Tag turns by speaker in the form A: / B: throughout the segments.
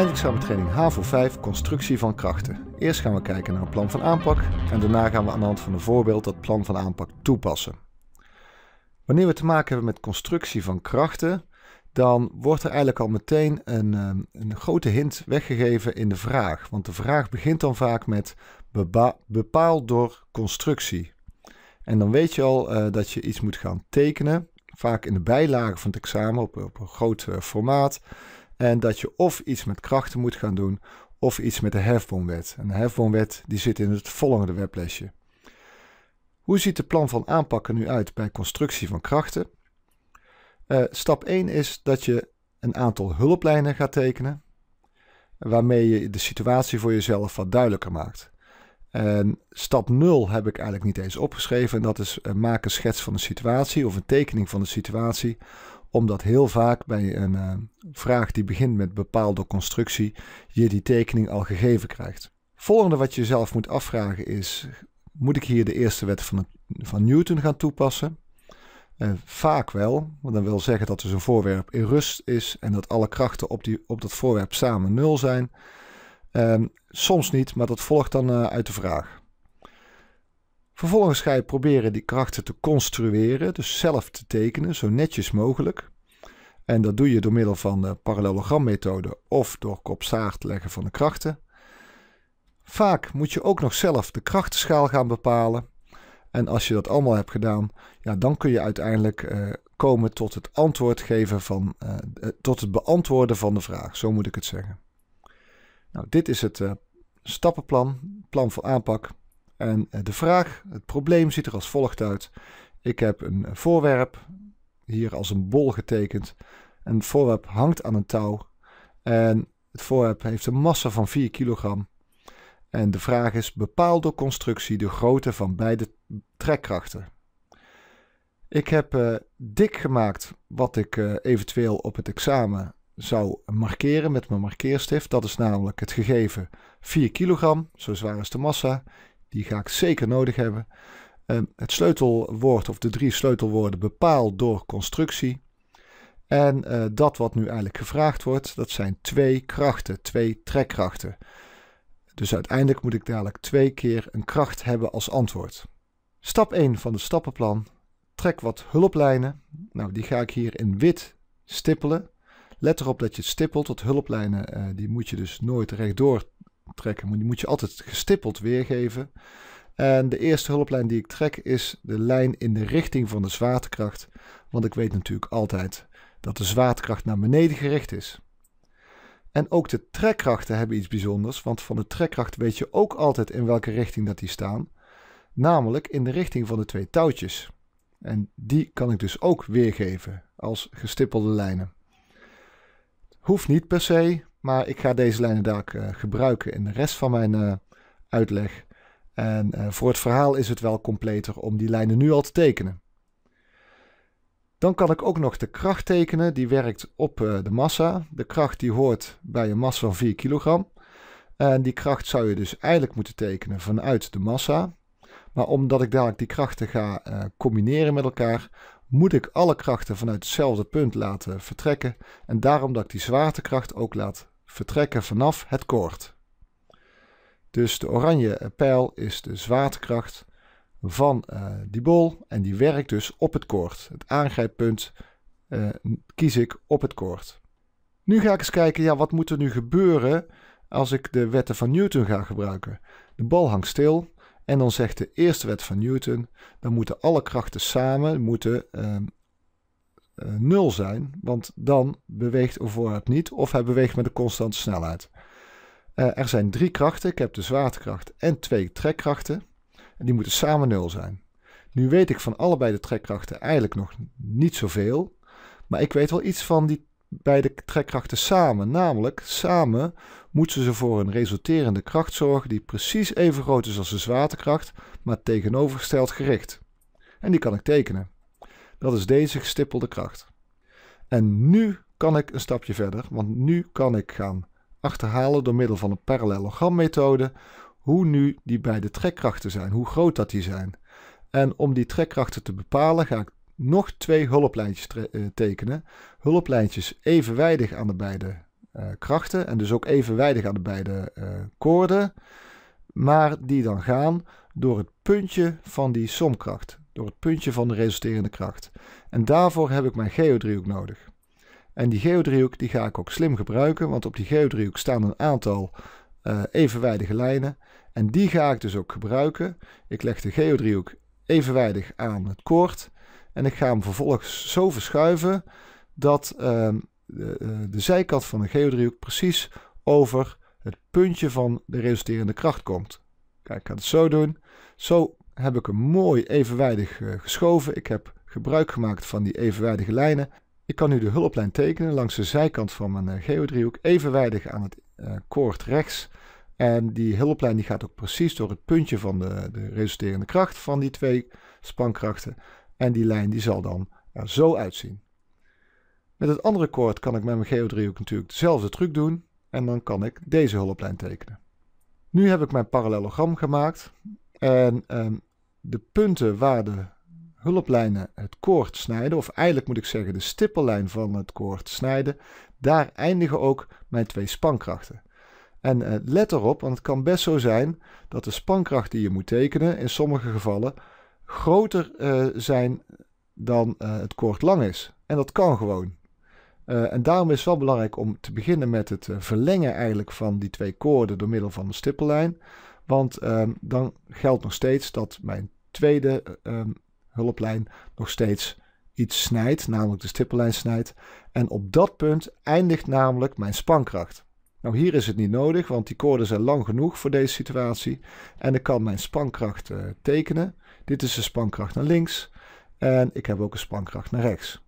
A: Eindexamentraining HAVO 5 Constructie van krachten. Eerst gaan we kijken naar een plan van aanpak en daarna gaan we aan de hand van een voorbeeld dat plan van aanpak toepassen. Wanneer we te maken hebben met constructie van krachten, dan wordt er eigenlijk al meteen een, ehm, een grote hint weggegeven in de vraag. Want de vraag begint dan vaak met bepaald door constructie. En dan weet je al eh, dat je iets moet gaan tekenen, vaak in de bijlage van het examen op, op een groot eh, formaat. En dat je of iets met krachten moet gaan doen, of iets met de hefboomwet. En de hefboomwet die zit in het volgende weblesje. Hoe ziet de plan van aanpakken nu uit bij constructie van krachten? Eh, stap 1 is dat je een aantal hulplijnen gaat tekenen, waarmee je de situatie voor jezelf wat duidelijker maakt. En stap 0 heb ik eigenlijk niet eens opgeschreven. En dat is uh, eh, maak een schets van de situatie of een tekening van de situatie omdat heel vaak bij een eh, vraag die begint met bepaalde constructie, je die tekening al gegeven krijgt. Volgende wat je zelf moet afvragen is, moet ik hier de eerste wet van, van Newton gaan toepassen? Eh, vaak wel, want dat wil zeggen dat er dus een voorwerp in rust is en dat alle krachten op, die, op dat voorwerp samen nul zijn. Ehm, soms niet, maar dat volgt dan eh, uit de vraag. Vervolgens ga je proberen die krachten te construeren, dus zelf te tekenen, zo netjes mogelijk. En dat doe je door middel van de parallelogrammethode of door kopzaag te leggen van de krachten. Vaak moet je ook nog zelf de krachtenschaal gaan bepalen. En als je dat allemaal hebt gedaan, ja, dan kun je uiteindelijk eh, komen tot het antwoord geven van, eh, eh, tot het beantwoorden van de vraag. Zo moet ik het zeggen. Nou, dit is het stappenplan, plan voor aanpak. En eh, de vraag, het probleem ziet er als volgt uit. Ik heb een voorwerp, hier als een bol getekend. een het voorwerp hangt aan een touw. En het voorwerp heeft een massa van 4 kilogram. En de vraag is, bepaal door constructie de grootte van beide trekkrachten. Ik heb eh, dik gemaakt wat ik eh, eventueel op het examen zou markeren met mijn markeerstift. Dat is namelijk het gegeven 4 kilogram, zo zwaar is de massa. Die ga ik zeker nodig hebben. Ehm, het sleutelwoord of de drie sleutelwoorden bepaald door constructie. En eh, dat wat nu eigenlijk gevraagd wordt, dat zijn twee krachten, twee trekkrachten. Dus uiteindelijk moet ik dadelijk twee keer een kracht hebben als antwoord. Stap 1 van het stappenplan. Trek wat hulplijnen. Nou, die ga ik hier in wit stippelen. Let erop dat je het stippelt, want hulplijnen eh, die moet je dus nooit rechtdoor trekken. Die moet je altijd gestippeld weergeven. En de eerste hulplijn die ik trek is de lijn in de richting van de zwaartekracht. Want ik weet natuurlijk altijd dat de zwaartekracht naar beneden gericht is. En ook de trekkrachten hebben iets bijzonders, want van de trekkracht weet je ook altijd in welke richting dat die staan. Namelijk in de richting van de twee touwtjes. En die kan ik dus ook weergeven als gestippelde lijnen. Hoeft niet per se, maar ik ga deze lijnen daar eh, gebruiken in de rest van mijn eh, uitleg. En eh, voor het verhaal is het wel completer om die lijnen nu al te tekenen. Dan kan ik ook nog de kracht tekenen, die werkt op de massa. De kracht die hoort bij een massa van 4 kilogram. En die kracht zou je dus eigenlijk moeten tekenen vanuit de massa. Maar omdat ik dadelijk die krachten ga combineren met elkaar, moet ik alle krachten vanuit hetzelfde punt laten vertrekken. En daarom dat ik die zwaartekracht ook laat vertrekken vanaf het koord. Dus de oranje pijl is de zwaartekracht van eh, die bol en die werkt dus op het koord. Het aangrijppunt uh, kies ik op het koord. Nu ga ik eens kijken, ja, wat moet er nu gebeuren als ik de wetten van Newton ga gebruiken? De bal hangt stil en dan zegt de eerste wet van Newton, dan moeten alle krachten samen moeten, ehm, eh, nul zijn, want dan beweegt een voorwerp niet of hij beweegt met een constante snelheid. Eh, er zijn drie krachten, ik heb de zwaartekracht en twee trekkrachten en die moeten samen nul zijn. Nu weet ik van allebei de trekkrachten eigenlijk nog niet zoveel, maar ik weet wel iets van die beide trekkrachten samen. Namelijk, samen moeten ze voor een resulterende kracht zorgen die precies even groot is als de zwaartekracht, maar tegenovergesteld gericht. En die kan ik tekenen. Dat is deze gestippelde kracht. En nu kan ik een stapje verder, want nu kan ik gaan achterhalen door middel van een parallelogrammethode hoe nu die beide trekkrachten zijn, hoe groot dat die zijn. En om die trekkrachten te bepalen ga ik nog twee hulplijntjes eh, tekenen. Hulplijntjes evenwijdig aan de beide eh, krachten en dus ook evenwijdig aan de beide eh, koorden. Maar die dan gaan door het puntje van die somkracht door het puntje van de resulterende kracht. En daarvoor heb ik mijn geodriehoek nodig. En die geodriehoek die ga ik ook slim gebruiken, want op die geodriehoek staan een aantal eh, evenwijdige lijnen. En die ga ik dus ook gebruiken. Ik leg de geodriehoek evenwijdig aan het koord. En ik ga hem vervolgens zo verschuiven dat ehm, de, eh, de, zijkant van de geodriehoek precies over het puntje van de resulterende kracht komt. Kijk, ik ga het zo doen. Zo heb ik hem mooi evenwijdig eh, geschoven. Ik heb gebruik gemaakt van die evenwijdige lijnen. Ik kan nu de hulplijn tekenen langs de zijkant van mijn eh, geodriehoek, evenwijdig aan het eh, koord rechts. En die hulplijn die gaat ook precies door het puntje van de, de resulterende kracht van die twee spankrachten. En die lijn die zal dan er zo uitzien. Met het andere koord kan ik met mijn geodriehoek natuurlijk dezelfde truc doen. En dan kan ik deze hulplijn tekenen. Nu heb ik mijn parallelogram gemaakt. En ehm, de punten waar de hulplijnen het koord snijden, of eigenlijk moet ik zeggen de stippellijn van het koord snijden, daar eindigen ook mijn twee spankrachten. En eh, let erop, want het kan best zo zijn dat de spankracht die je moet tekenen in sommige gevallen groter eh, zijn dan eh, het koord lang is. En dat kan gewoon. en daarom is het wel belangrijk om te beginnen met het verlengen eigenlijk van die twee koorden door middel van de stippellijn. Want ehm, dan geldt nog steeds dat mijn tweede ehm, hulplijn nog steeds iets snijdt, namelijk de stippellijn snijdt. En op dat punt eindigt namelijk mijn spankracht. Nou, hier is het niet nodig, want die koorden zijn lang genoeg voor deze situatie. En ik kan mijn spankracht eh, tekenen. Dit is de spankracht naar links. En ik heb ook een spankracht naar rechts.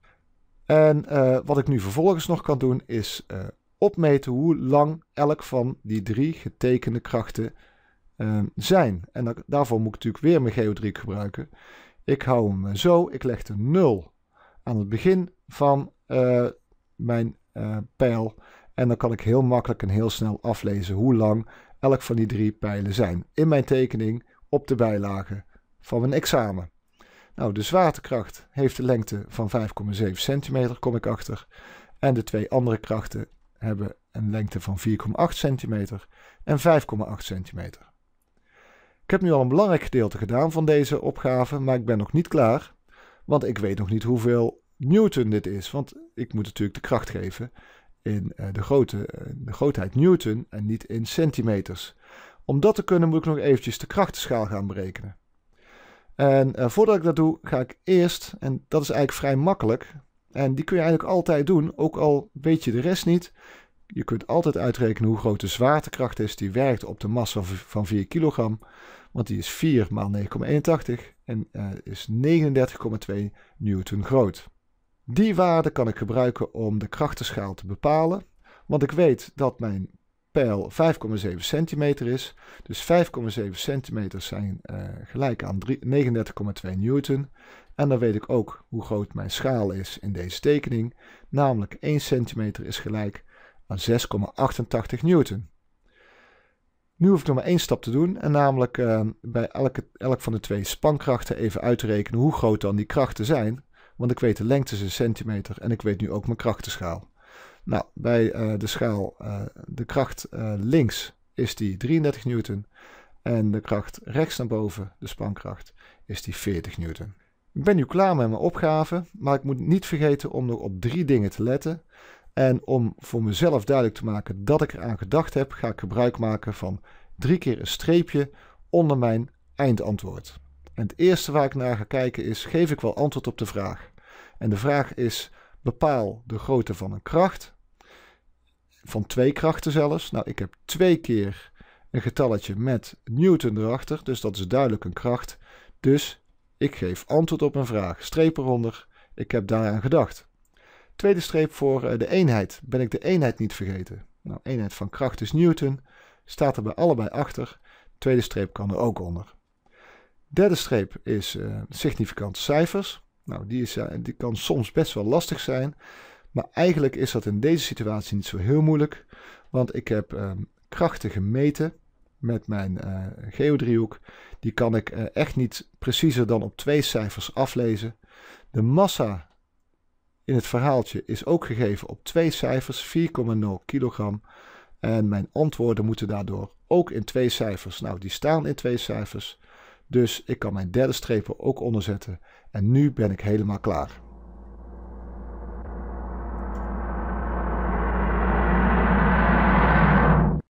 A: En eh, wat ik nu vervolgens nog kan doen, is eh, opmeten hoe lang elk van die drie getekende krachten Ehm, zijn. En daarvoor moet ik natuurlijk weer mijn geodriek gebruiken. Ik hou hem eh, zo, ik leg de 0 aan het begin van eh, mijn eh, pijl. En dan kan ik heel makkelijk en heel snel aflezen hoe lang elk van die drie pijlen zijn. In mijn tekening op de bijlage van mijn examen. Nou, de zwaartekracht heeft de lengte van 5,7 centimeter, kom ik achter. En de twee andere krachten hebben een lengte van 4,8 centimeter en 5,8 centimeter. Ik heb nu al een belangrijk gedeelte gedaan van deze opgave, maar ik ben nog niet klaar, want ik weet nog niet hoeveel Newton dit is, want ik moet natuurlijk de kracht geven in eh, de, grootte, eh, de grootheid Newton en niet in centimeters. Om dat te kunnen moet ik nog eventjes de krachtenschaal gaan berekenen. En eh, voordat ik dat doe, ga ik eerst, en dat is eigenlijk vrij makkelijk, en die kun je eigenlijk altijd doen, ook al weet je de rest niet, je kunt altijd uitrekenen hoe groot de zwaartekracht is die werkt op de massa van 4 kilogram. Want die is 4 maal 9,81 en eh, is 39,2 newton groot. Die waarde kan ik gebruiken om de krachtenschaal te bepalen. Want ik weet dat mijn pijl 5,7 centimeter is. Dus 5,7 centimeter zijn eh, gelijk aan 39,2 newton. En dan weet ik ook hoe groot mijn schaal is in deze tekening. Namelijk 1 centimeter is gelijk 6,88 newton. Nu hoef ik nog maar één stap te doen en namelijk ehm, bij elk van de twee spankrachten even uit te rekenen hoe groot dan die krachten zijn. Want ik weet de is in centimeter en ik weet nu ook mijn krachtenschaal. Nou, bij eh, de schaal, eh, de kracht eh, links is die 33 newton en de kracht rechts naar boven, de spankracht, is die 40 newton. Ik ben nu klaar met mijn opgave, maar ik moet niet vergeten om nog op drie dingen te letten. En om voor mezelf duidelijk te maken dat ik eraan gedacht heb, ga ik gebruik maken van drie keer een streepje onder mijn eindantwoord. En het eerste waar ik naar ga kijken is, geef ik wel antwoord op de vraag? En de vraag is, bepaal de grootte van een kracht, van twee krachten zelfs. Nou, ik heb twee keer een getalletje met Newton erachter, dus dat is duidelijk een kracht. Dus ik geef antwoord op een vraag, streep eronder, ik heb daaraan gedacht. Tweede streep voor eh, de eenheid. Ben ik de eenheid niet vergeten? Nou, eenheid van kracht is Newton. Staat er bij allebei achter. Tweede streep kan er ook onder. Derde streep is uh, eh, significante cijfers. Nou, die, is, uh, die kan soms best wel lastig zijn. Maar eigenlijk is dat in deze situatie niet zo heel moeilijk. Want ik heb ehm, krachten gemeten met mijn geodriehoek. Die kan ik echt niet preciezer dan op twee cijfers aflezen. De massa in het verhaaltje is ook gegeven op twee cijfers, 4,0 kilogram. En mijn antwoorden moeten daardoor ook in twee cijfers. Nou, die staan in twee cijfers. Dus ik kan mijn derde streep er ook onderzetten En nu ben ik helemaal klaar.